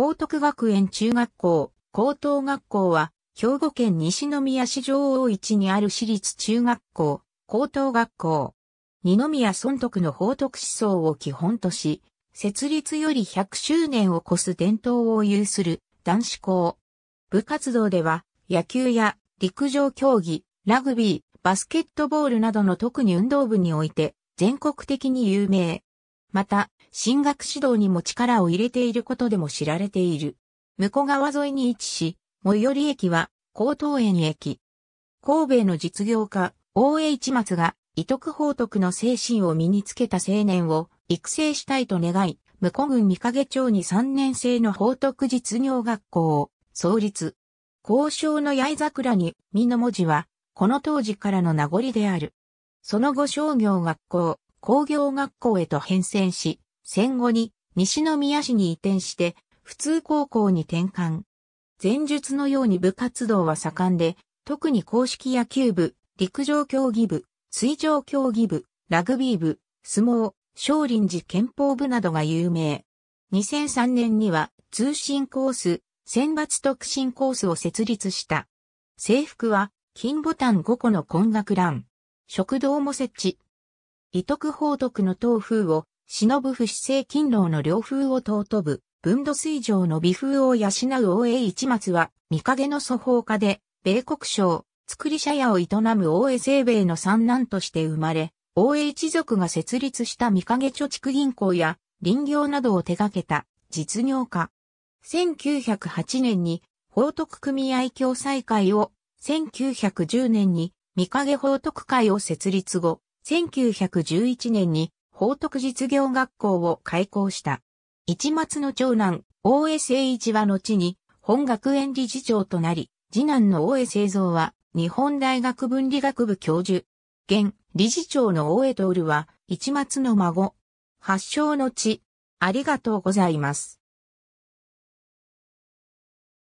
報徳学園中学校、高等学校は、兵庫県西宮市上大市にある私立中学校、高等学校。二宮尊徳の報徳思想を基本とし、設立より100周年を超す伝統を有する男子校。部活動では、野球や陸上競技、ラグビー、バスケットボールなどの特に運動部において、全国的に有名。また、進学指導にも力を入れていることでも知られている。向川沿いに位置し、最寄り駅は高等園駅。神戸の実業家、大江市松が、伊徳法徳の精神を身につけた青年を育成したいと願い、向こ郡三影町に3年生の法徳実業学校を創立。交渉の八重桜に、身の文字は、この当時からの名残である。その後商業学校、工業学校へと変遷し、戦後に西宮市に移転して、普通高校に転換。前述のように部活動は盛んで、特に公式野球部、陸上競技部、水上競技部、ラグビー部、相撲、少林寺憲法部などが有名。2003年には通信コース、選抜特進コースを設立した。制服は金ボタン5個の混学欄。食堂も設置。伊徳報徳の東風を忍ぶ不死性勤労の両風を尊ぶ、分土水上の微風を養う大江一松は、三影の祖法家で、米国省、作り社屋を営む大江清兵衛の三男として生まれ、大江一族が設立した三影貯蓄銀行や林業などを手掛けた実業家。1908年に法徳組合協済会を、1910年に三影法徳会を設立後、1911年に高徳実業学校を開校した。一松の長男、大江誠一は後に本学園理事長となり、次男の大江製造は日本大学文理学部教授。現理事長の大江徹は一松の孫。発祥の地。ありがとうございます。